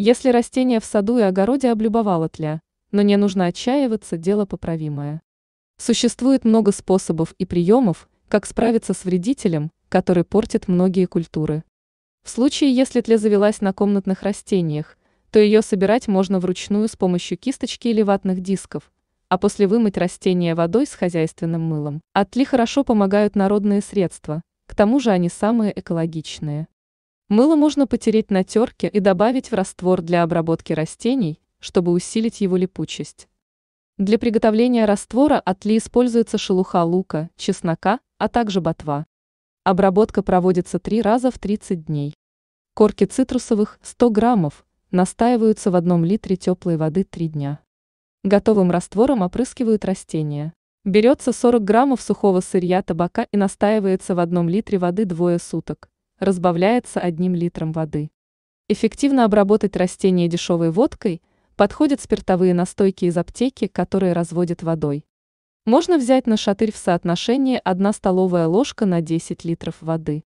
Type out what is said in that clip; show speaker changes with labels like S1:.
S1: Если растения в саду и огороде облюбовала тля, но не нужно отчаиваться, дело поправимое. Существует много способов и приемов, как справиться с вредителем, который портит многие культуры. В случае, если тля завелась на комнатных растениях, то ее собирать можно вручную с помощью кисточки или ватных дисков, а после вымыть растение водой с хозяйственным мылом. От тли хорошо помогают народные средства, к тому же они самые экологичные. Мыло можно потереть на терке и добавить в раствор для обработки растений, чтобы усилить его липучесть. Для приготовления раствора отли ли используется шелуха лука, чеснока, а также ботва. Обработка проводится три раза в 30 дней. Корки цитрусовых 100 граммов настаиваются в одном литре теплой воды 3 дня. Готовым раствором опрыскивают растения. Берется 40 граммов сухого сырья табака и настаивается в одном литре воды двое суток разбавляется одним литром воды. Эффективно обработать растения дешевой водкой подходят спиртовые настойки из аптеки, которые разводят водой. Можно взять на шатырь в соотношении 1 столовая ложка на 10 литров воды.